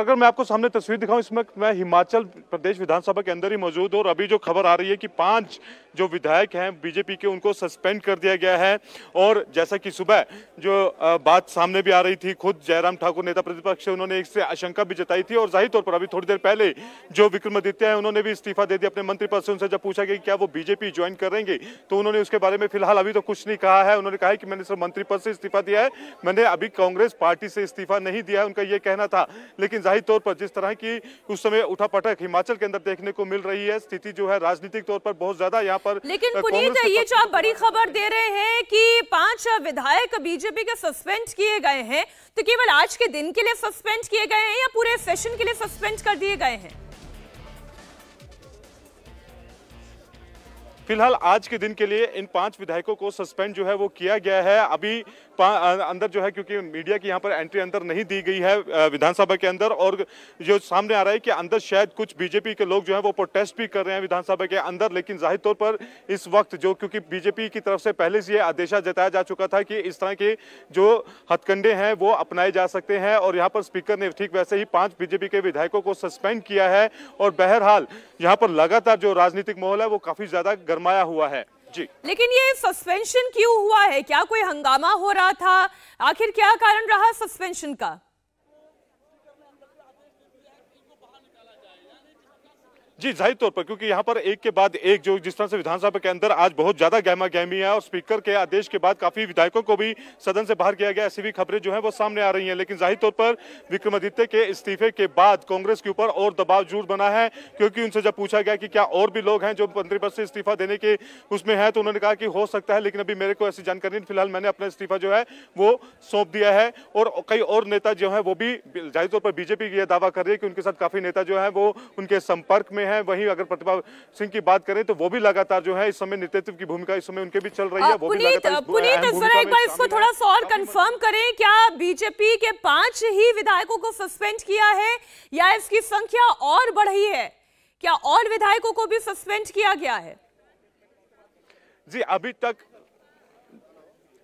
तो अगर मैं आपको सामने तस्वीर दिखाऊं इसमें मैं हिमाचल प्रदेश विधानसभा के अंदर ही मौजूद हूं और अभी जो खबर आ रही है कि पांच जो विधायक हैं बीजेपी के उनको सस्पेंड कर दिया गया है और जैसा कि सुबह जो बात सामने भी आ रही थी खुद जयराम ठाकुर नेता प्रतिपक्ष उन्होंने इससे आशंका भी जताई थी और जाहिर तौर पर अभी थोड़ी देर पहले जो विक्रमादित्य है उन्होंने भी इस्तीफा दे दिया अपने मंत्री पद से उनसे जब पूछा गया कि क्या वो बीजेपी ज्वाइन करेंगे तो उन्होंने उसके बारे में फिलहाल अभी तो कुछ नहीं कहा है उन्होंने कहा कि मैंने सिर्फ मंत्री पद से इस्तीफा दिया है मैंने अभी कांग्रेस पार्टी से इस्तीफा नहीं दिया है उनका यह कहना था लेकिन जाहिर तौर पर जिस तरह की उस समय उठा पटक हिमाचल के अंदर देखने को मिल रही है स्थिति जो है राजनीतिक तौर पर बहुत ज्यादा यहाँ पर लेकिन पुनीत ये जो आप बड़ी खबर दे रहे हैं कि पांच विधायक बीजेपी के सस्पेंड किए गए हैं तो केवल आज के दिन के लिए सस्पेंड किए गए हैं या पूरे सेशन के लिए सस्पेंड कर दिए गए हैं फिलहाल आज के दिन के लिए इन पांच विधायकों को सस्पेंड जो है वो किया गया है अभी अंदर जो है क्योंकि मीडिया की यहाँ पर एंट्री अंदर नहीं दी गई है विधानसभा के अंदर और जो सामने आ रहा है कि अंदर शायद कुछ बीजेपी के लोग जो है वो प्रोटेस्ट भी कर रहे हैं विधानसभा के अंदर लेकिन जाहिर तौर पर इस वक्त जो क्योंकि बीजेपी की तरफ से पहले से ये आदेशा जताया जा चुका था कि इस तरह के जो हथकंडे हैं वो अपनाए जा सकते हैं और यहाँ पर स्पीकर ने ठीक वैसे ही पांच बीजेपी के विधायकों को सस्पेंड किया है और बहरहाल यहाँ पर लगातार जो राजनीतिक माहौल है वो काफी ज्यादा गर्म गरमाया हुआ है जी लेकिन ये सस्पेंशन क्यों हुआ है क्या कोई हंगामा हो रहा था आखिर क्या कारण रहा सस्पेंशन का जी जाहिर तौर पर क्योंकि यहाँ पर एक के बाद एक जो जिस तरह से विधानसभा के अंदर आज बहुत ज्यादा गहमा गहमी है और स्पीकर के आदेश के बाद काफी विधायकों को भी सदन से बाहर किया गया ऐसी भी खबरें जो है वो सामने आ रही हैं लेकिन जाहिर तौर पर विक्रमादित्य के इस्तीफे के बाद कांग्रेस के ऊपर और दबाव जरूर बना है क्योंकि उनसे जब पूछा गया कि क्या और भी लोग हैं जो मंत्रिपद से इस्तीफा देने के उसमें है तो उन्होंने कहा कि हो सकता है लेकिन अभी मेरे को ऐसी जानकारी नहीं फिलहाल मैंने अपना इस्तीफा जो है वो सौंप दिया है और कई और नेता जो है वो भी जाहिर तौर पर बीजेपी यह दावा कर रही है कि उनके साथ काफी नेता जो है वो उनके संपर्क में हैं वहीं अगर प्रतिभा सिंह की बात करें तो वो भी लगातार जो है इस समय नेतृत्व की भूमिका इस समय उनके भी चल रही है वो पुनीत एक बार इसको थोड़ा सा और कंफर्म करें क्या बीजेपी के पांच ही विधायकों को सस्पेंड किया है या इसकी संख्या और बढ़ी है क्या और विधायकों को भी सस्पेंड किया गया है जी अभी तक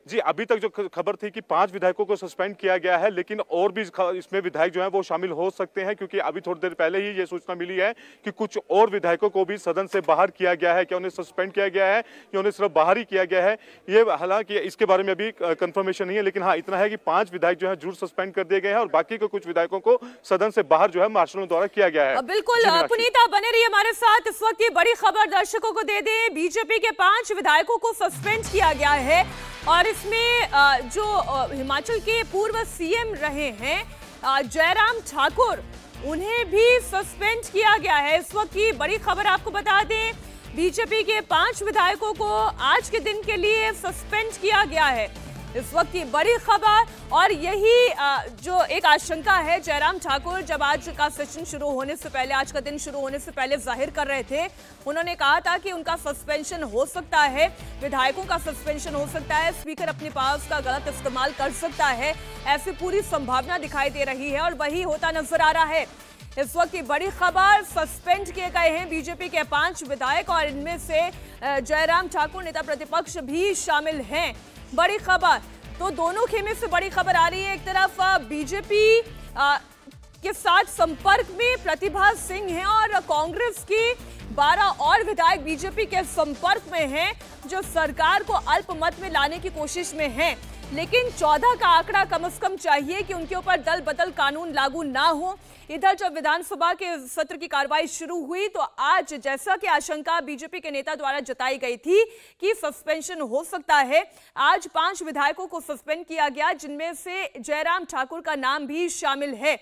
जी अभी तक जो खबर थी कि पांच विधायकों को सस्पेंड किया गया है लेकिन और भी इसमें विधायक जो है वो शामिल हो सकते हैं क्योंकि अभी थोड़ी देर पहले ही ये सूचना मिली है कि कुछ और विधायकों को भी सदन से बाहर किया गया है क्या उन्हें सस्पेंड किया गया है या उन्हें सिर्फ बाहर ही किया गया है ये हालांकि इसके बारे में अभी कंफर्मेशन नहीं है लेकिन हाँ इतना है कि पांच विधायक जो है जरूर सस्पेंड कर दिए गए हैं और बाकी के कुछ विधायकों को सदन से बाहर जो है मार्शलों द्वारा किया गया है बिल्कुल पुनीता बने रही हमारे साथ इस वक्त की बड़ी खबर दर्शकों को दे दें बीजेपी के पांच विधायकों को सस्पेंड किया गया है और इसमें जो हिमाचल के पूर्व सीएम रहे हैं जयराम ठाकुर उन्हें भी सस्पेंड किया गया है इस वक्त की बड़ी खबर आपको बता दें बीजेपी के पांच विधायकों को आज के दिन के लिए सस्पेंड किया गया है इस वक्त की बड़ी खबर और यही जो एक आशंका है जयराम ठाकुर जब आज का सेशन शुरू होने से पहले आज का दिन शुरू होने से पहले जाहिर कर रहे थे उन्होंने कहा था कि उनका सस्पेंशन हो सकता है विधायकों का सस्पेंशन हो सकता है स्पीकर अपने पास का गलत इस्तेमाल कर सकता है ऐसी पूरी संभावना दिखाई दे रही है और वही होता नजर आ रहा है इस वक्त की बड़ी खबर सस्पेंड किए गए हैं बीजेपी के पांच विधायक और इनमें से जयराम ठाकुर नेता प्रतिपक्ष भी शामिल हैं बड़ी खबर तो दोनों खेमे से बड़ी खबर आ रही है एक तरफ बीजेपी के साथ संपर्क में प्रतिभा सिंह हैं और कांग्रेस की 12 और विधायक बीजेपी के संपर्क में हैं जो सरकार को अल्पमत में लाने की कोशिश में हैं लेकिन 14 का आंकड़ा कम से कम चाहिए कि उनके ऊपर दल बदल कानून लागू ना हो इधर जब विधानसभा के सत्र की कार्रवाई शुरू हुई तो आज जैसा कि आशंका बीजेपी के नेता द्वारा जताई गई थी कि सस्पेंशन हो सकता है आज पांच विधायकों को सस्पेंड किया गया जिनमें से जयराम ठाकुर का नाम भी शामिल है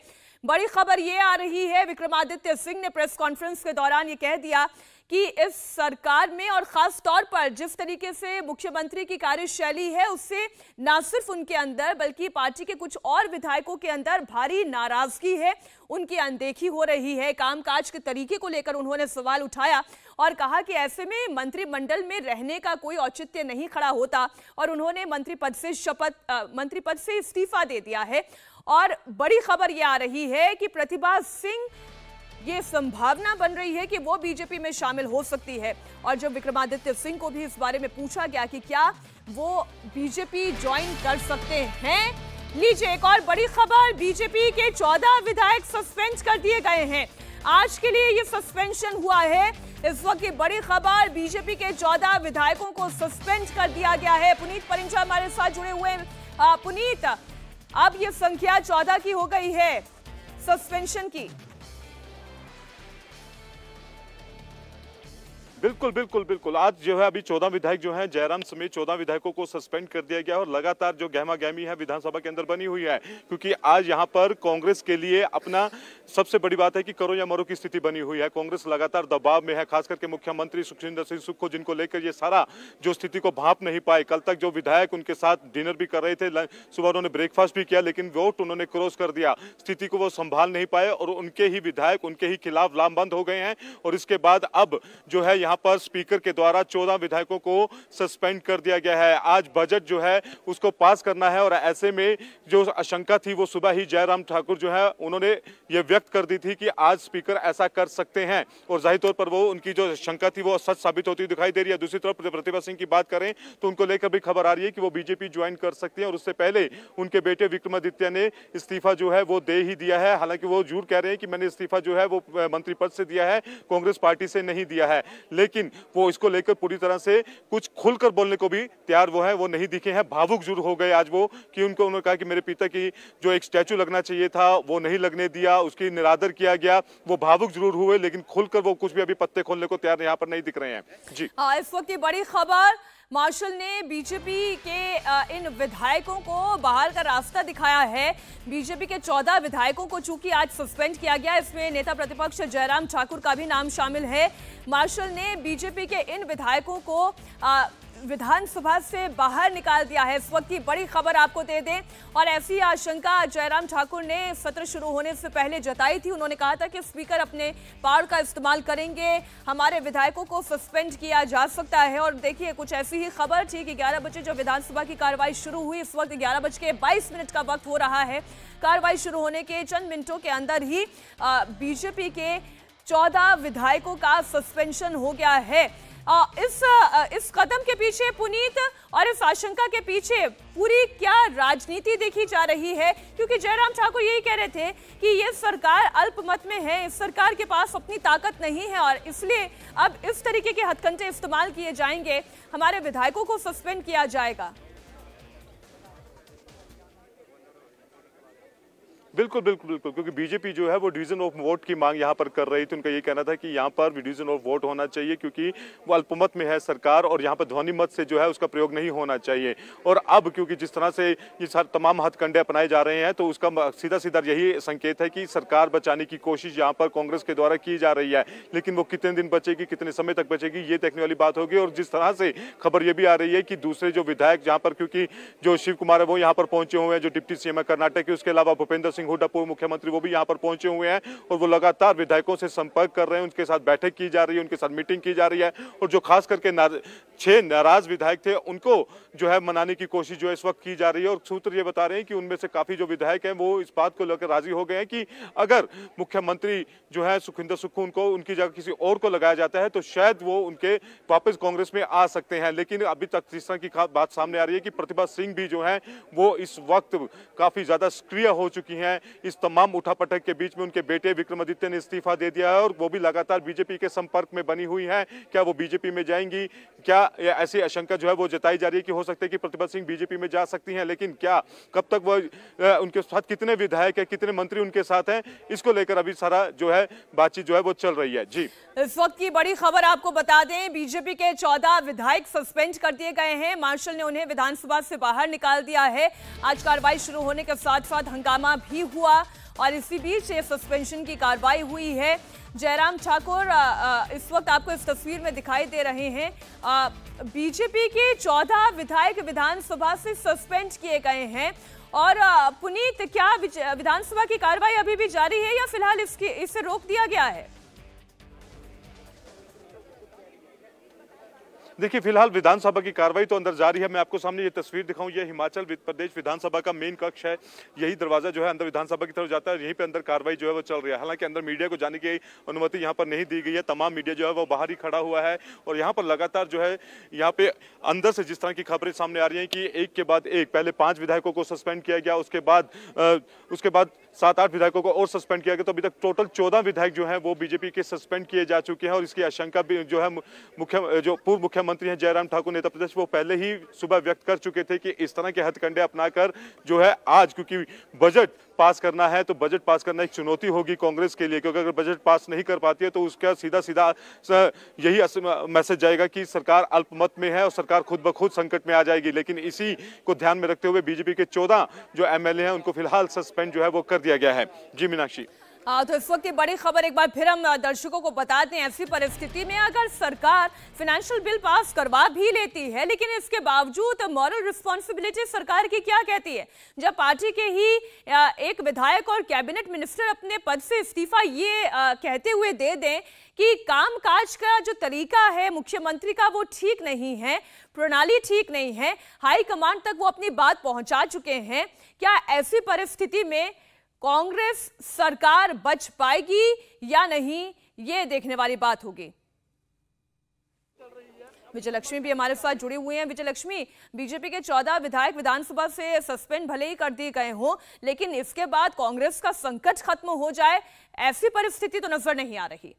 बड़ी खबर ये आ रही है विक्रमादित्य सिंह ने प्रेस कॉन्फ्रेंस के दौरान ये कह दिया कि इस सरकार में और ख़ास तौर पर जिस तरीके से मुख्यमंत्री की कार्यशैली है उससे ना सिर्फ उनके अंदर बल्कि पार्टी के कुछ और विधायकों के अंदर भारी नाराज़गी है उनकी अनदेखी हो रही है कामकाज के तरीके को लेकर उन्होंने सवाल उठाया और कहा कि ऐसे में मंत्रिमंडल में रहने का कोई औचित्य नहीं खड़ा होता और उन्होंने मंत्री पद से शपथ मंत्री पद से इस्तीफा दे दिया है और बड़ी खबर यह आ रही है कि प्रतिभा सिंह ये संभावना बन रही है कि वो बीजेपी में शामिल हो सकती है और जब विक्रमादित्य सिंह को भी इस बारे में पूछा गया कि क्या वो बीजेपी ज्वाइन कर सकते हैं लीजिए एक और बड़ी खबर बीजेपी के 14 विधायक सस्पेंड कर दिए गए हैं आज के लिए ये सस्पेंशन हुआ है इस वक्त की बड़ी खबर बीजेपी के 14 विधायकों को सस्पेंड कर दिया गया है पुनीत परिंजा हमारे साथ जुड़े हुए पुनीत अब ये संख्या चौदह की हो गई है सस्पेंशन की बिल्कुल बिल्कुल बिल्कुल आज जो है अभी चौदह विधायक जो हैं जयराम समेत चौदह विधायकों को सस्पेंड कर दिया गया और लगातार जो गहमा गहमी है विधानसभा के अंदर बनी हुई है क्योंकि आज यहां पर कांग्रेस के लिए अपना सबसे बड़ी बात है कि करो या मरो की स्थिति बनी हुई है कांग्रेस लगातार दबाव में है खास करके मुख्यमंत्री सुखजिंदर सिंह सुख को जिनको लेकर ये सारा जो स्थिति को भाप नहीं पाए कल तक जो विधायक उनके साथ डिनर भी कर रहे थे सुबह उन्होंने ब्रेकफास्ट भी किया लेकिन वोट उन्होंने क्रॉस कर दिया स्थिति को वो संभाल नहीं पाए और उनके ही विधायक उनके ही खिलाफ लामबंद हो गए हैं और इसके बाद अब जो है यहाँ यहाँ पर स्पीकर के द्वारा चौदह विधायकों को सस्पेंड कर दिया गया है आज बजट जो है उसको पास करना है और ऐसे में जो आशंका थी वो सुबह ही जयराम ठाकुर जो है उन्होंने ये व्यक्त कर दी थी कि आज स्पीकर ऐसा कर सकते हैं और जाहिर तौर पर वो उनकी जो शंका थी वो सच साबित होती दिखाई दे रही है दूसरी तरफ प्रतिभा सिंह की बात करें तो उनको लेकर भी खबर आ रही है कि वो बीजेपी ज्वाइन कर सकती है और उससे पहले उनके बेटे विक्रमादित्य ने इस्तीफा जो है वो दे ही दिया है हालांकि वो जूर कह रहे हैं कि मैंने इस्तीफा जो है वो मंत्री पद से दिया है कांग्रेस पार्टी से नहीं दिया है लेकिन वो इसको लेकर पूरी तरह से कुछ खुलकर बोलने को भी तैयार वो है वो नहीं दिखे हैं भावुक जुड़ हो गए आज वो कि उनको उन्होंने कहा कि मेरे पिता की जो एक स्टैचू लगना चाहिए था वो नहीं लगने दिया उसकी निरादर किया गया वो भावुक जरूर हुए लेकिन खुलकर वो कुछ भी अभी पत्ते खोलने को तैयार यहाँ पर नहीं दिख रहे हैं जी हाँ, इस वक्त की बड़ी खबर मार्शल ने बीजेपी के इन विधायकों को बाहर का रास्ता दिखाया है बीजेपी के 14 विधायकों को चूंकि आज सस्पेंड किया गया इसमें नेता प्रतिपक्ष जयराम ठाकुर का भी नाम शामिल है मार्शल ने बीजेपी के इन विधायकों को विधानसभा से बाहर निकाल दिया है इस वक्त की बड़ी खबर आपको दे दें और ऐसी आशंका जयराम ठाकुर ने सत्र शुरू होने से पहले जताई थी उन्होंने कहा था कि स्पीकर अपने पावर का इस्तेमाल करेंगे हमारे विधायकों को सस्पेंड किया जा सकता है और देखिए कुछ ऐसी ही खबर थी कि ग्यारह बजे जब विधानसभा की कार्रवाई शुरू हुई इस वक्त ग्यारह बज के बाईस मिनट का वक्त हो रहा है कार्रवाई शुरू होने के चंद मिनटों के अंदर ही बीजेपी के चौदह विधायकों का सस्पेंशन हो गया है इस इस कदम के पीछे पुनीत और इस आशंका के पीछे पूरी क्या राजनीति देखी जा रही है क्योंकि जयराम ठाकुर यही कह रहे थे कि ये सरकार अल्पमत में है इस सरकार के पास अपनी ताकत नहीं है और इसलिए अब इस तरीके के हथकंडे इस्तेमाल किए जाएंगे हमारे विधायकों को सस्पेंड किया जाएगा बिल्कुल बिल्कुल बिल्कुल क्योंकि बीजेपी जो है वो डिवीजन ऑफ वोट की मांग यहाँ पर कर रही थी उनका ये कहना था कि यहाँ पर डिवीजन ऑफ वोट होना चाहिए क्योंकि वो अल्पमत में है सरकार और यहाँ पर ध्वनि मत से जो है उसका प्रयोग नहीं होना चाहिए और अब क्योंकि जिस तरह से ये तमाम हथकंडे अपनाए जा रहे हैं तो उसका सीधा सीधा यही संकेत है कि सरकार बचाने की कोशिश यहाँ पर कांग्रेस के द्वारा की जा रही है लेकिन वो कितने दिन बचेगी कितने समय तक बचेगी ये देखने वाली बात होगी और जिस तरह से खबर ये भी आ रही है कि दूसरे जो विधायक जहाँ पर क्योंकि जो शिव कुमार है वो यहाँ पर पहुंचे हुए हैं जो डिप्टी सीएम है कर्नाटक के उसके अलावा भूपेंद्र सिंह सिंह हुड्डा पूर्व मुख्यमंत्री वो भी यहाँ पर पहुंचे हुए हैं और वो लगातार विधायकों से संपर्क कर रहे हैं उनके साथ बैठक की जा रही है उनके साथ मीटिंग की जा रही है और जो खास करके छह नाराज विधायक थे उनको जो है मनाने की कोशिश जो है इस वक्त की जा रही है और सूत्र ये बता रहे हैं कि उनमें से काफ़ी जो विधायक हैं वो इस बात को लेकर राजी हो गए हैं कि अगर मुख्यमंत्री जो है सुखिंदर सुक्खू उनको उनकी जगह किसी और को लगाया जाता है तो शायद वो उनके वापस कांग्रेस में आ सकते हैं लेकिन अभी तक जिस की बात सामने आ रही है कि प्रतिभा सिंह भी जो है वो इस वक्त काफ़ी ज़्यादा सक्रिय हो चुकी है हैं इस तमाम उठापटक के बीच में उनके बेटे विक्रमादित्य ने इस्तीफा दे दिया है और वो भी लगातार बीजेपी के संपर्क में बनी हुई हैं क्या वो बीजेपी में जाएंगी क्या ऐसी आशंका जो है वो जताई जा रही है कि हो सकता है कि प्रतिभा सिंह बीजेपी में जा सकती हैं लेकिन क्या कब तक वो उनके साथ कितने विधायक है कितने मंत्री उनके साथ हैं इसको लेकर अभी सारा जो है बातचीत जो है वो चल रही है जी इस वक्त की बड़ी खबर आपको बता दें बीजेपी के चौदह विधायक सस्पेंड कर दिए गए हैं मार्शल ने उन्हें विधानसभा से बाहर निकाल दिया है आज कार्रवाई शुरू होने के साथ साथ हंगामा भी भी हुआ और इसी बीच ये सस्पेंशन की कार्रवाई हुई है जयराम ठाकुर इस वक्त आपको इस तस्वीर में दिखाई दे रहे हैं बीजेपी के 14 विधायक विधानसभा से सस्पेंड किए गए हैं और पुनीत क्या विधानसभा की कार्रवाई अभी भी जारी है या फिलहाल इसकी इसे रोक दिया गया है देखिए फिलहाल विधानसभा की कार्रवाई तो अंदर जारी है मैं आपको सामने ये तस्वीर दिखाऊं ये हिमाचल प्रदेश विधानसभा का मेन कक्ष है यही दरवाजा जो है अंदर विधानसभा की तरफ जाता है यहीं पर अंदर कार्रवाई जो है वो चल रही है हालांकि अंदर मीडिया को जाने की अनुमति यहाँ पर नहीं दी गई है तमाम मीडिया जो है वो बाहर ही खड़ा हुआ है और यहाँ पर लगातार जो है यहाँ पे अंदर से जिस तरह की खबरें सामने आ रही हैं कि एक के बाद एक पहले पांच विधायकों को सस्पेंड किया गया उसके बाद उसके बाद सात आठ विधायकों को और सस्पेंड किया गया तो अभी तक टोटल चौदह विधायक जो हैं वो बीजेपी के सस्पेंड किए जा चुके हैं और इसकी आशंका भी जो है मुख्य जो पूर्व मुख्यमंत्री हैं जयराम ठाकुर नेता प्रदेश वो पहले ही सुबह व्यक्त कर चुके थे कि इस तरह के हथकंडे अपनाकर जो है आज क्योंकि बजट पास करना है तो बजट पास करना एक चुनौती होगी कांग्रेस के लिए क्योंकि अगर बजट पास नहीं कर पाती है तो उसका सीधा सीधा यही मैसेज जाएगा कि सरकार अल्पमत में है और सरकार खुद ब खुद संकट में आ जाएगी लेकिन इसी को ध्यान में रखते हुए बीजेपी के चौदह जो एमएलए हैं उनको फिलहाल सस्पेंड जो है वो कर दिया गया है जी मीनाक्षी तो इस वक्त की बड़ी खबर एक बार फिर हम दर्शकों को बताते हैं ऐसी परिस्थिति में अगर सरकार फाइनेंशियल बिल पास करवा भी लेती है लेकिन इसके बावजूद मॉरल रिस्पॉन्सिबिलिटी सरकार की क्या कहती है जब पार्टी के ही एक विधायक और कैबिनेट मिनिस्टर अपने पद से इस्तीफा ये कहते हुए दे दें कि कामकाज का जो तरीका है मुख्यमंत्री का वो ठीक नहीं है प्रणाली ठीक नहीं है हाईकमांड तक वो अपनी बात पहुंचा चुके हैं क्या ऐसी परिस्थिति में कांग्रेस सरकार बच पाएगी या नहीं ये देखने वाली बात होगी विजय लक्ष्मी भी हमारे साथ जुड़े हुए हैं विजय लक्ष्मी बीजेपी के चौदह विधायक विधानसभा से सस्पेंड भले ही कर दिए गए हों लेकिन इसके बाद कांग्रेस का संकट खत्म हो जाए ऐसी परिस्थिति तो नजर नहीं आ रही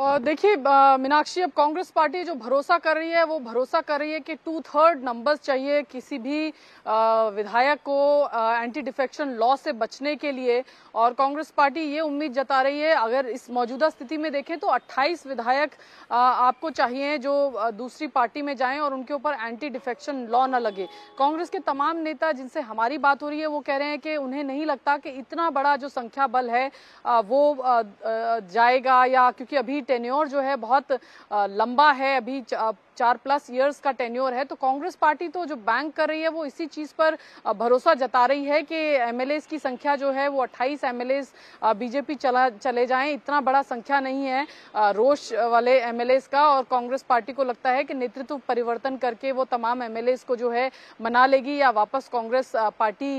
देखिए मीनाक्षी अब कांग्रेस पार्टी जो भरोसा कर रही है वो भरोसा कर रही है कि टू थर्ड नंबर्स चाहिए किसी भी आ, विधायक को आ, एंटी डिफेक्शन लॉ से बचने के लिए और कांग्रेस पार्टी ये उम्मीद जता रही है अगर इस मौजूदा स्थिति में देखें तो 28 विधायक आ, आपको चाहिए जो दूसरी पार्टी में जाएं और उनके ऊपर एंटी डिफेक्शन लॉ न लगे कांग्रेस के तमाम नेता जिनसे हमारी बात हो रही है वो कह रहे हैं कि उन्हें नहीं लगता कि इतना बड़ा जो संख्या बल है वो जाएगा या क्योंकि अभी टेन्योर जो है बहुत लंबा है अभी चार प्लस ईयर्स का टेन्योर है तो कांग्रेस पार्टी तो जो बैंक कर रही है वो इसी चीज पर भरोसा जता रही है कि एमएलए की संख्या जो है वो 28 एमएलए बीजेपी चला चले जाएं इतना बड़ा संख्या नहीं है रोष वाले एमएलए का और कांग्रेस पार्टी को लगता है कि नेतृत्व परिवर्तन करके वो तमाम एमएलए को जो है मना लेगी या वापस कांग्रेस पार्टी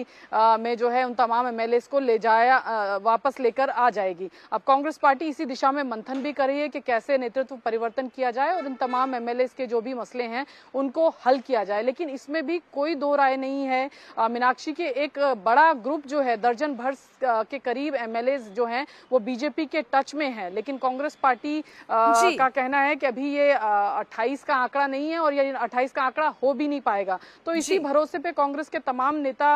में जो है उन तमाम एमएलए को ले जाया वापस लेकर आ जाएगी अब कांग्रेस पार्टी इसी दिशा में मंथन भी कर रही है कि कैसे नेतृत्व परिवर्तन किया जाए और इन तमाम एमएलए के जो भी मसले हैं उनको हल किया जाए लेकिन इसमें भी कोई दो राय नहीं है मीनाक्षी के एक बड़ा ग्रुप जो है दर्जन भर के करीब एमएलए जो हैं वो बीजेपी के टच में हैं लेकिन कांग्रेस पार्टी का कहना है कि अभी ये अट्ठाईस का आंकड़ा नहीं है और ये अट्ठाईस का आंकड़ा हो भी नहीं पाएगा तो इसी भरोसे पे कांग्रेस के तमाम नेता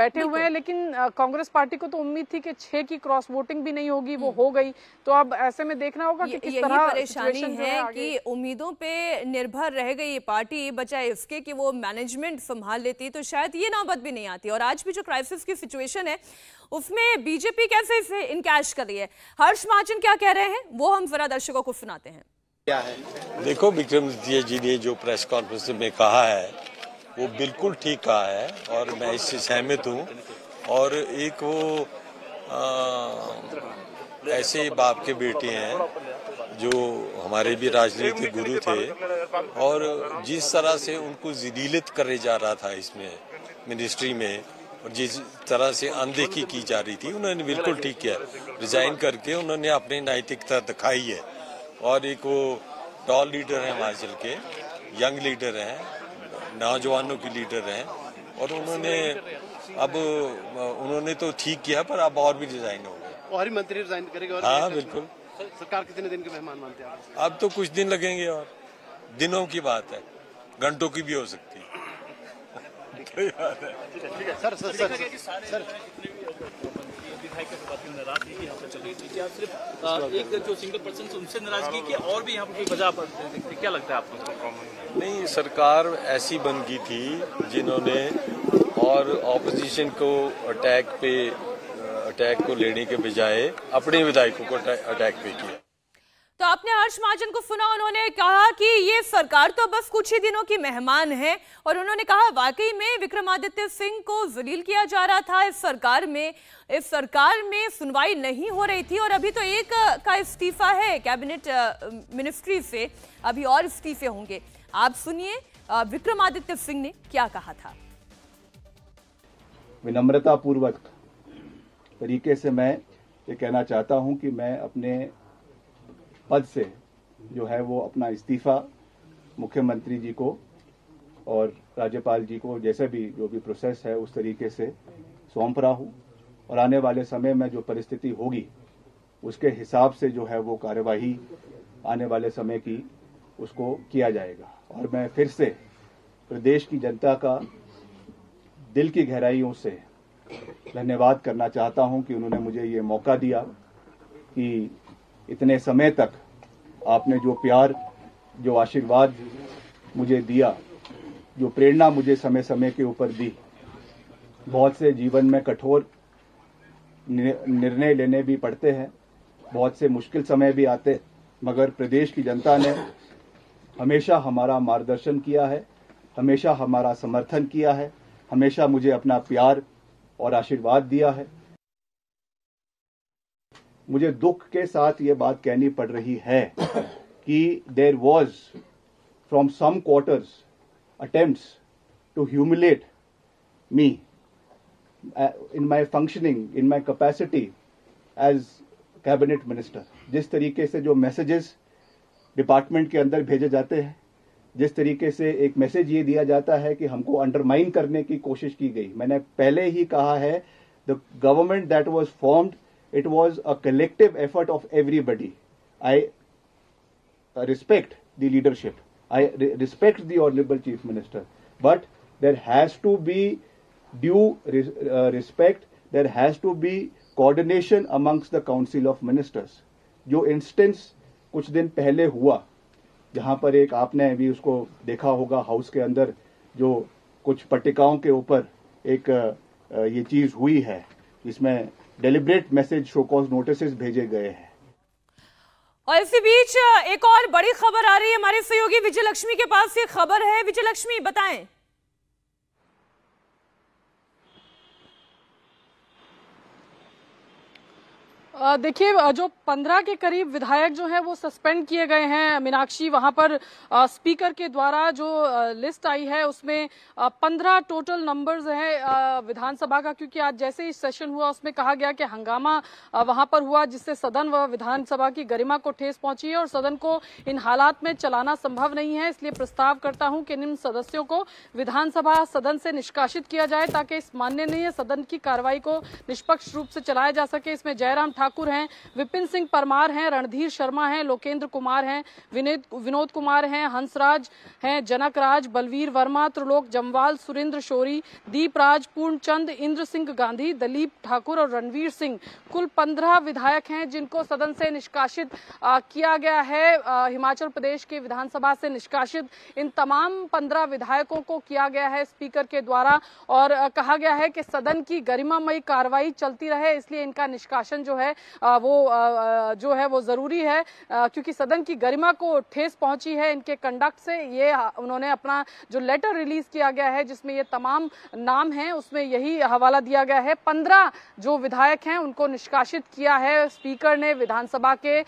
बैठे हुए हैं लेकिन कांग्रेस पार्टी को तो उम्मीद थी कि छह की क्रॉस वोटिंग भी नहीं होगी वो हम्म। हो गई तो अब ऐसे में देखना होगा कि किस तरह परेशानी है, है कि उम्मीदों पे निर्भर निर्भर रह गई ये पार्टी बचाए इसके कि वो मैनेजमेंट संभाल लेती तो शायद ये नौबत भी नहीं आती और आज भी जो क्राइसिस की सिचुएशन है उसमें बीजेपी कैसे इसे इनकैश कर रही है हर्ष महाजन क्या कह रहे हैं वो हम जरा दर्शकों को सुनाते हैं क्या है देखो विक्रम जी ने जो प्रेस कॉन्फ्रेंस में कहा है वो बिल्कुल ठीक कहा है और मैं इससे सहमत हूँ और एक वो आ, ऐसे ही बाप के बेटे हैं जो हमारे भी राजनीतिक गुरु थे और जिस तरह से उनको जदीलत करे जा रहा था इसमें मिनिस्ट्री में और जिस तरह से अनदेखी की जा रही थी उन्होंने बिल्कुल ठीक किया रिजाइन करके उन्होंने अपनी नैतिकता दिखाई है और एक वो टॉल लीडर हैं हिमाचल के यंग लीडर हैं नौजवानों के लीडर हैं और उन्होंने अब उन्होंने तो ठीक किया पर अब और भी रिजाइन हो गए और मंत्री हाँ बिल्कुल सरकार कितने दिन के मेहमान मानते हैं अब तो कुछ दिन लगेंगे और दिनों की बात है घंटों की भी हो सकती है तो सर सर सर क्या लगता है आपको नहीं सरकार ऐसी बन गई थी जिन्होंने और ऑपोजिशन को अटैक पे अटैक को लेने के बजाय अपने विधायकों को अटैक भी किया तो आपने हर्ष महाजन को सुना उन्होंने कहा कि ये सरकार तो बस कुछ ही दिनों की मेहमान है और उन्होंने कहा वाकई में विक्रमादित्य सिंह को जलील किया जा रहा था इस सरकार में इस सरकार में सुनवाई नहीं हो रही थी और अभी तो एक का इस्तीफा है कैबिनेट मिनिस्ट्री से अभी और इस्तीफे होंगे आप सुनिए विक्रमादित्य सिंह ने क्या कहा था विनम्रता पूर्वक तरीके से मैं ये कहना चाहता हूं कि मैं अपने पद से जो है वो अपना इस्तीफा मुख्यमंत्री जी को और राज्यपाल जी को जैसे भी जो भी प्रोसेस है उस तरीके से सौंप रहा हूँ और आने वाले समय में जो परिस्थिति होगी उसके हिसाब से जो है वो कार्यवाही आने वाले समय की उसको किया जाएगा और मैं फिर से प्रदेश की जनता का दिल की गहराइयों से धन्यवाद करना चाहता हूं कि उन्होंने मुझे ये मौका दिया कि इतने समय तक आपने जो प्यार जो आशीर्वाद मुझे दिया जो प्रेरणा मुझे समय समय के ऊपर दी बहुत से जीवन में कठोर निर्णय लेने भी पड़ते हैं बहुत से मुश्किल समय भी आते मगर प्रदेश की जनता ने हमेशा हमारा मार्गदर्शन किया है हमेशा हमारा समर्थन किया है हमेशा मुझे अपना प्यार और आशीर्वाद दिया है मुझे दुख के साथ ये बात कहनी पड़ रही है कि there was from some quarters attempt to humiliate me in my functioning in my capacity as cabinet minister जिस तरीके से जो मैसेजेस डिपार्टमेंट के अंदर भेजे जाते हैं जिस तरीके से एक मैसेज ये दिया जाता है कि हमको अंडरमाइन करने की कोशिश की गई मैंने पहले ही कहा है the government that was formed it was a collective effort of everybody I respect the leadership I respect the honourable chief minister but there has to be due respect there has to be coordination amongst the council of ministers जो instance कुछ दिन पहले हुआ जहां पर एक आपने अभी उसको देखा होगा हाउस के अंदर जो कुछ पट्टिकाओं के ऊपर एक ये चीज हुई है इसमें डेलिब्रेट मैसेज शोकॉज नोटिस भेजे गए हैं और इसी बीच एक और बड़ी खबर आ रही है हमारे सहयोगी विजय लक्ष्मी के पास ये खबर है विजय लक्ष्मी बताएं देखिए जो पंद्रह के करीब विधायक जो हैं वो सस्पेंड किए गए हैं मीनाक्षी वहां पर स्पीकर के द्वारा जो लिस्ट आई है उसमें पंद्रह टोटल नंबर्स हैं विधानसभा का क्योंकि आज जैसे ही सेशन हुआ उसमें कहा गया कि हंगामा वहां पर हुआ जिससे सदन व विधानसभा की गरिमा को ठेस पहुंची है और सदन को इन हालात में चलाना संभव नहीं है इसलिए प्रस्ताव करता हूं कि निम्न सदस्यों को विधानसभा सदन से निष्कासित किया जाए ताकि इस माननीय सदन की कार्रवाई को निष्पक्ष रूप से चलाया जा सके इसमें जयराम ठाकुर हैं विपिन सिंह परमार हैं रणधीर शर्मा हैं लोकेंद्र कुमार हैं विनोद विनोद कुमार हैं हंसराज हैं जनक राज बलवीर वर्मा त्रिलोक जमवाल सुरेंद्र शोरी दीप राज पूर्णचंद इंद्र सिंह गांधी दलीप ठाकुर और रणवीर सिंह कुल पंद्रह विधायक हैं जिनको सदन से निष्कासित किया गया है हिमाचल प्रदेश के विधानसभा से निष्कासित इन तमाम पंद्रह विधायकों को किया गया है स्पीकर के द्वारा और कहा गया है कि सदन की गरिमामयी कार्रवाई चलती रहे इसलिए इनका निष्कासन जो है वो जो है वो ज़रूरी है क्योंकि सदन की गरिमा को ठेस पहुंची है इनके कंडक्ट से ये उन्होंने अपना जो लेटर रिलीज किया गया है जिसमें ये तमाम नाम हैं उसमें यही हवाला दिया गया है पंद्रह जो विधायक हैं उनको निष्कासित किया है स्पीकर ने विधानसभा के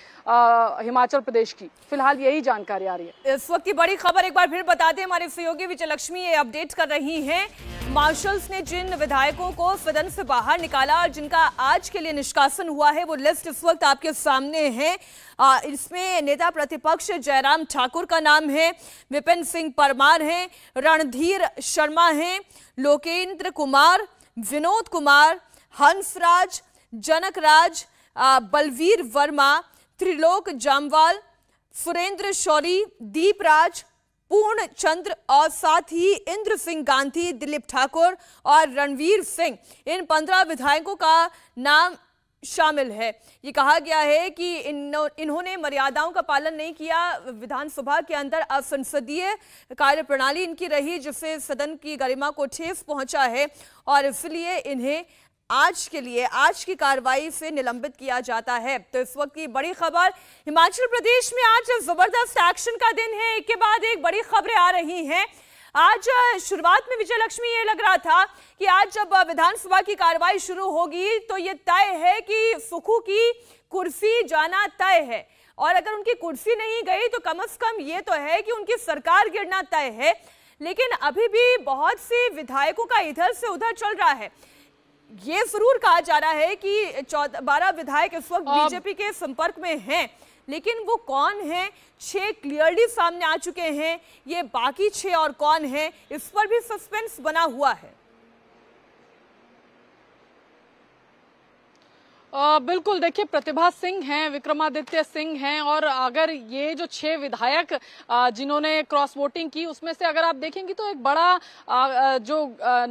हिमाचल प्रदेश की फिलहाल यही जानकारी आ रही है इस वक्त की बड़ी खबर एक बार फिर बताते दें हमारे सहयोगी विजयलक्ष्मी ये अपडेट कर रही हैं मार्शल्स ने जिन विधायकों को सदन से बाहर निकाला और जिनका आज के लिए निष्कासन हुआ है वो लिस्ट इस वक्त आपके सामने है इसमें नेता प्रतिपक्ष जयराम ठाकुर का नाम है विपिन सिंह परमार हैं रणधीर शर्मा हैं लोकेंद्र कुमार विनोद कुमार हंसराज जनकराज बलवीर वर्मा त्रिलोक जामवाल सुरेंद्र शौरी दीपराज पूर्ण चंद्र और साथ ही इंद्र सिंह गांधी दिलीप ठाकुर और रणवीर सिंह इन पंद्रह विधायकों का नाम शामिल है ये कहा गया है कि इन इन्होंने मर्यादाओं का पालन नहीं किया विधानसभा के अंदर असंसदीय कार्य प्रणाली इनकी रही जिससे सदन की गरिमा को ठेस पहुंचा है और इसलिए इन्हें आज के लिए आज की कार्रवाई से निलंबित किया जाता है तो इस वक्त की बड़ी खबर हिमाचल प्रदेश में आज जबरदस्त एक्शन का दिन है एक के बाद एक बड़ी खबरें आ रही हैं आज शुरुआत में विजय लक्ष्मी ये लग रहा था कि आज जब विधानसभा की कार्रवाई शुरू होगी तो ये तय है कि सुखू की कुर्सी जाना तय है और अगर उनकी कुर्सी नहीं गई तो कम से कम ये तो है कि उनकी सरकार गिरना तय है लेकिन अभी भी बहुत से विधायकों का इधर से उधर चल रहा है ये जरूर कहा जा रहा है कि बारह विधायक इस वक्त बीजेपी के संपर्क में हैं लेकिन वो कौन है छः क्लियरली सामने आ चुके हैं ये बाकी छः और कौन है इस पर भी सस्पेंस बना हुआ है बिल्कुल देखिए प्रतिभा सिंह हैं विक्रमादित्य सिंह हैं और अगर ये जो छह विधायक जिन्होंने क्रॉस वोटिंग की उसमें से अगर आप देखेंगे तो एक बड़ा जो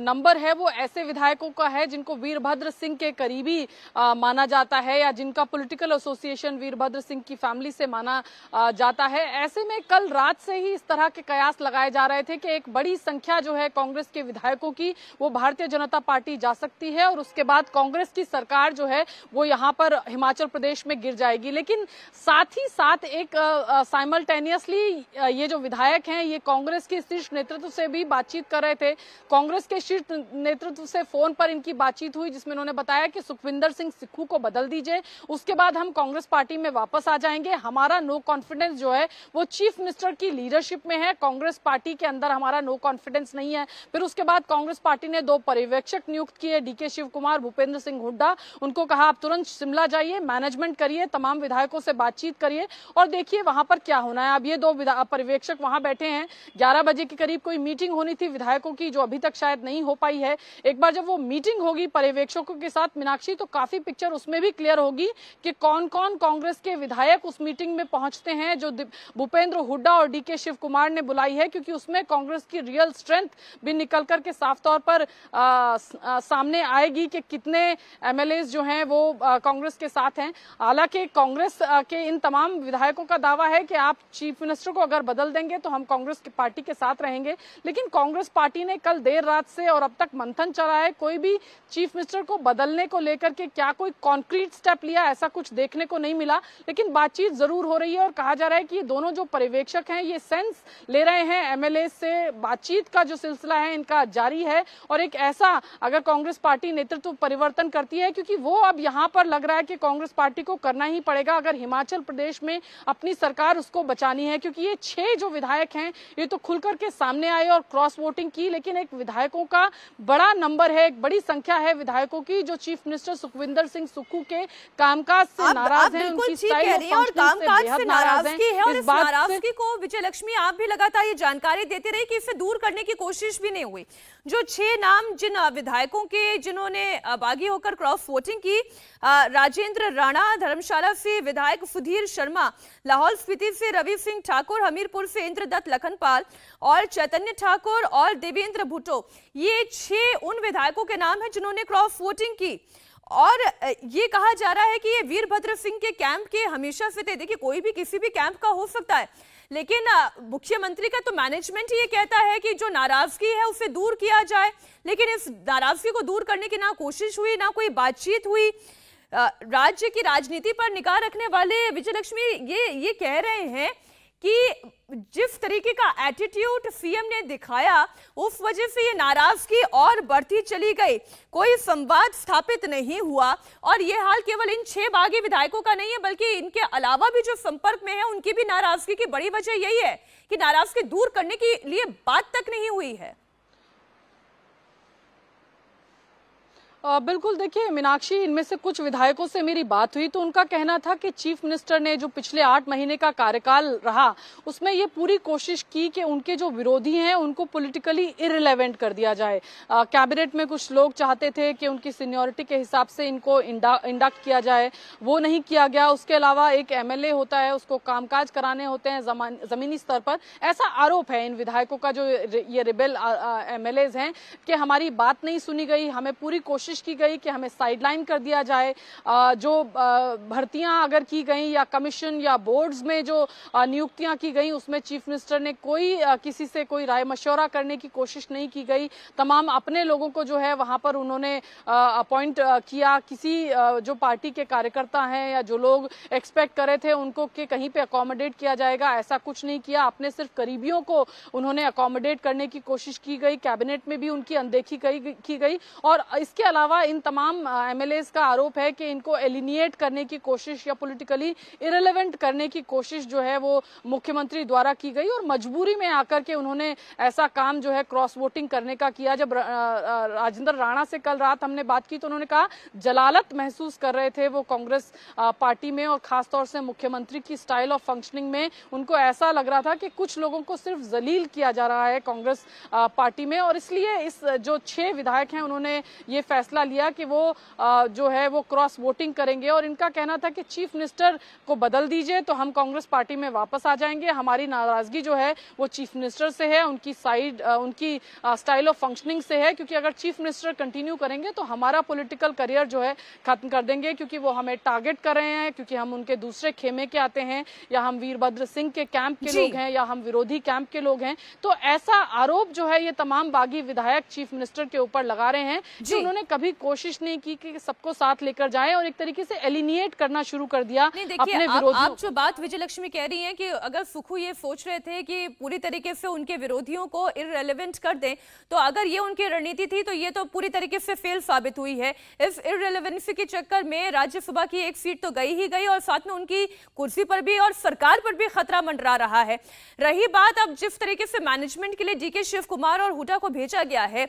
नंबर है वो ऐसे विधायकों का है जिनको वीरभद्र सिंह के करीबी माना जाता है या जिनका पॉलिटिकल एसोसिएशन वीरभद्र सिंह की फैमिली से माना जाता है ऐसे में कल रात से ही इस तरह के कयास लगाए जा रहे थे कि एक बड़ी संख्या जो है कांग्रेस के विधायकों की वो भारतीय जनता पार्टी जा सकती है और उसके बाद कांग्रेस की सरकार जो है वो यहाँ पर हिमाचल प्रदेश में गिर जाएगी लेकिन साथ ही साथ एक साइमल्टेनियसली ये जो विधायक हैं ये कांग्रेस के शीर्ष नेतृत्व से भी बातचीत कर रहे थे कांग्रेस के शीर्ष नेतृत्व से फोन पर इनकी बातचीत हुई जिसमें उन्होंने बताया कि सुखविंदर सिंह सिक्खू को बदल दीजिए उसके बाद हम कांग्रेस पार्टी में वापस आ जाएंगे हमारा नो कॉन्फिडेंस जो है वो चीफ मिनिस्टर की लीडरशिप में है कांग्रेस पार्टी के अंदर हमारा नो कॉन्फिडेंस नहीं है फिर उसके बाद कांग्रेस पार्टी ने दो पर्यवेक्षक नियुक्त किए डीके शिव कुमार भूपेंद्र सिंह हुड्डा उनको कहा आप तुरंत शिमला जाइए मैनेजमेंट करिए तमाम विधायकों से बातचीत करिए और देखिए वहां पर क्या होना है अब ये दो पर्यवेक्षक वहां बैठे हैं ग्यारह बजे के करीब कोई मीटिंग होनी थी विधायकों की जो अभी तक शायद नहीं हो पाई है एक बार जब वो मीटिंग होगी पर्यवेक्षकों के साथ मीनाक्षी तो काफी पिक्चर उसमें भी क्लियर होगी कि कौन कौन कांग्रेस के विधायक उस मीटिंग में पहुंचते हैं जो भूपेंद्र हुड्डा और डीके शिव कुमार ने बुलाई है क्योंकि उसमें कांग्रेस की रियल स्ट्रेंथ भी निकल करके साफ तौर पर आ, आ, सामने आएगी कि कितने एमएलए जो हैं वो कांग्रेस के साथ हैं हालांकि कांग्रेस के इन तमाम विधायकों का दावा है कि आप चीफ मिनिस्टर को अगर बदल देंगे तो हम कांग्रेस की पार्टी के साथ रहेंगे लेकिन कांग्रेस पार्टी ने कल देर रात से और अब तक मंथन चला है कोई भी चीफ मिनिस्टर को बदलने को लेकर के क्या कोई कॉन्क्रीट स्टेप लिया ऐसा कुछ देखने को नहीं मिला लेकिन बातचीत जरूर हो रही है और कहा जा रहा है कि ये दोनों जो पर्यवेक्षक हैं ये सेंस ले रहे हैं एमएलए से बातचीत का जो सिलसिला है इनका जारी है और एक ऐसा अगर कांग्रेस पार्टी नेतृत्व परिवर्तन करती है क्योंकि वो अब यहां यहाँ पर लग रहा है कि कांग्रेस पार्टी को करना ही पड़ेगा अगर हिमाचल प्रदेश में अपनी सरकार उसको बचानी है क्योंकि ये छह जो विधायक हैं ये तो खुलकर के सामने आए और क्रॉस वोटिंग की लेकिन एक विधायकों का बड़ा नंबर है एक बड़ी संख्या है विधायकों की जो चीफ मिनिस्टर सुखविंदर सिंह सुक्खू के कामकाज से नाराज है को विजय लक्ष्मी आप भी लगातार ये जानकारी देते रहे कि इसे दूर करने की कोशिश भी नहीं हुई जो छह नाम जिन विधायकों के जिन्होंने बागी होकर क्रॉस वोटिंग की राजेंद्र राणा धर्मशाला से विधायक सुधीर शर्मा लाहौल स्पीति से रवि सिंह ठाकुर हमीरपुर से इंद्रदत्त लखनपाल और चैतन्य ठाकुर और देवेंद्र भुट्टो ये छह उन विधायकों के नाम है जिन्होंने क्रॉस वोटिंग की और ये कहा जा रहा है कि ये वीरभद्र सिंह के कैंप के हमेशा से थे देखिए कोई भी किसी भी कैंप का हो सकता है लेकिन मुख्यमंत्री का तो मैनेजमेंट ये कहता है कि जो नाराजगी है उसे दूर किया जाए लेकिन इस नाराजगी को दूर करने की ना कोशिश हुई ना कोई बातचीत हुई राज्य की राजनीति पर निगाह रखने वाले विजयलक्ष्मी ये ये कह रहे हैं कि जिस तरीके का एटीट्यूड सीएम ने दिखाया उस वजह से ये नाराजगी और बढ़ती चली गई कोई संवाद स्थापित नहीं हुआ और ये हाल केवल इन छह बागी विधायकों का नहीं है बल्कि इनके अलावा भी जो संपर्क में है उनकी भी नाराजगी की बड़ी वजह यही है कि नाराजगी दूर करने के लिए बात तक नहीं हुई है बिल्कुल देखिए मीनाक्षी इनमें से कुछ विधायकों से मेरी बात हुई तो उनका कहना था कि चीफ मिनिस्टर ने जो पिछले आठ महीने का कार्यकाल रहा उसमें ये पूरी कोशिश की कि उनके जो विरोधी हैं उनको पॉलिटिकली इरेलीवेंट कर दिया जाए कैबिनेट में कुछ लोग चाहते थे कि उनकी सीनियोरिटी के हिसाब से इनको इंडक्ट किया जाए वो नहीं किया गया उसके अलावा एक एमएलए होता है उसको कामकाज कराने होते हैं जमीनी स्तर पर ऐसा आरोप है इन विधायकों का जो ये रिबेल एम हैं कि हमारी बात नहीं सुनी गई हमें पूरी कोशिश कोशिश की गई कि हमें साइडलाइन कर दिया जाए जो भर्तियां अगर की गई या कमीशन या बोर्ड्स में जो नियुक्तियां की गई उसमें चीफ मिनिस्टर ने कोई किसी से कोई राय मशवरा करने की कोशिश नहीं की गई तमाम अपने लोगों को जो है वहां पर उन्होंने अपॉइंट किया किसी जो पार्टी के कार्यकर्ता हैं या जो लोग एक्सपेक्ट करे थे उनको कि कहीं पे अकोमोडेट किया जाएगा ऐसा कुछ नहीं किया अपने सिर्फ करीबियों को उन्होंने अकोमोडेट करने की कोशिश की गई कैबिनेट में भी उनकी अनदेखी की गई और इसके अलावा अलावा इन तमाम एम का आरोप है कि इनको एलिनिएट करने की कोशिश या पोलिटिकली इरेलीवेंट करने की कोशिश जो है वो मुख्यमंत्री द्वारा की गई और मजबूरी में आकर के उन्होंने ऐसा काम जो है क्रॉस वोटिंग करने का किया जब राजेंद्र राणा से कल रात हमने बात की तो उन्होंने कहा जलालत महसूस कर रहे थे वो कांग्रेस पार्टी में और खासतौर से मुख्यमंत्री की स्टाइल ऑफ फंक्शनिंग में उनको ऐसा लग रहा था कि कुछ लोगों को सिर्फ जलील किया जा रहा है कांग्रेस पार्टी में और इसलिए इस जो छह विधायक हैं उन्होंने ये फैसला फैसला लिया कि वो जो है वो क्रॉस वोटिंग करेंगे और इनका कहना था कि चीफ मिनिस्टर को बदल दीजिए तो हम कांग्रेस पार्टी में वापस आ जाएंगे हमारी नाराजगी जो है वो चीफ मिनिस्टर से है उनकी साइड उनकी स्टाइल ऑफ फंक्शनिंग से है क्योंकि अगर चीफ मिनिस्टर कंटिन्यू करेंगे तो हमारा पोलिटिकल करियर जो है खत्म कर देंगे क्योंकि वो हमें टारगेट कर रहे हैं क्योंकि हम उनके दूसरे खेमे के आते हैं या हम वीरभद्र सिंह के कैंप के लोग हैं या हम विरोधी कैंप के लोग हैं तो ऐसा आरोप जो है ये तमाम बागी विधायक चीफ मिनिस्टर के ऊपर लगा रहे हैं कि उन्होंने कभी कभी कोशिश नहीं की कि सबको साथ लेकर जाएं और एक तरीके से एलिनिएट करना शुरू कर दिया नहीं देखिए आप, आप जो बात विजय लक्ष्मी कह रही हैं कि अगर सुखू ये सोच रहे थे कि पूरी तरीके से उनके विरोधियों को इरेलीवेंट कर दें तो अगर ये उनकी रणनीति थी तो ये तो पूरी तरीके से फेल साबित हुई है इस इरेलीवेंसी के चक्कर में राज्यसभा की एक सीट तो गई ही गई और साथ में उनकी कुर्सी पर भी और सरकार पर भी खतरा मंडरा रहा है रही बात अब जिस तरीके से मैनेजमेंट के लिए डी के शिव कुमार और हुडा को भेजा गया है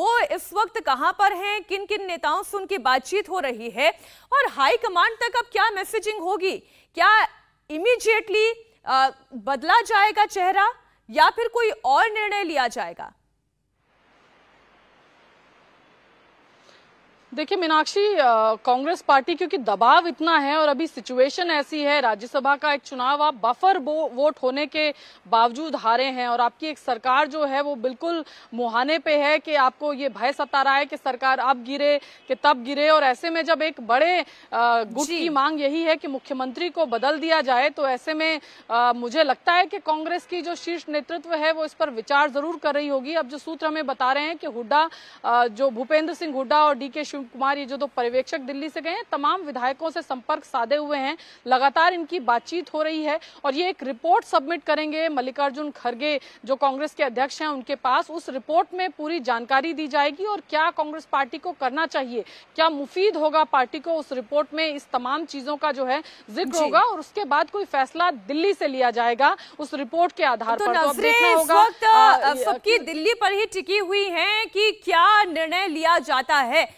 वो इस वक्त कहां पर हैं किन किन नेताओं से उनकी बातचीत हो रही है और हाई कमांड तक अब क्या मैसेजिंग होगी क्या इमीडिएटली बदला जाएगा चेहरा या फिर कोई और निर्णय लिया जाएगा देखिए मीनाक्षी कांग्रेस पार्टी क्योंकि दबाव इतना है और अभी सिचुएशन ऐसी है राज्यसभा का एक चुनाव आप बफर वोट होने के बावजूद हारे हैं और आपकी एक सरकार जो है वो बिल्कुल मुहाने पे है कि आपको ये भय सता रहा है कि सरकार अब गिरे कि तब गिरे और ऐसे में जब एक बड़े गुट की मांग यही है कि मुख्यमंत्री को बदल दिया जाए तो ऐसे में आ, मुझे लगता है कि कांग्रेस की जो शीर्ष नेतृत्व है वो इस पर विचार जरूर कर रही होगी अब जो सूत्र हमें बता रहे हैं कि हुड्डा जो भूपेंद्र सिंह हुड्डा और डी के शिव कुमार ये जो दो पर्यवेक्षक दिल्ली से गए हैं तमाम विधायकों से संपर्क साधे हुए हैं लगातार इनकी बातचीत हो रही है और ये एक रिपोर्ट सबमिट करेंगे मल्लिकार्जुन खड़गे जो कांग्रेस के अध्यक्ष हैं उनके पास उस रिपोर्ट में पूरी जानकारी दी जाएगी और क्या कांग्रेस पार्टी को करना चाहिए क्या मुफीद होगा पार्टी को उस रिपोर्ट में इस तमाम चीजों का जो है जिक्र होगा और उसके बाद कोई फैसला दिल्ली से लिया जाएगा उस रिपोर्ट के आधार तो पर तो सबकी दिल्ली पर ही टिकी हुई है कि क्या निर्णय लिया जाता है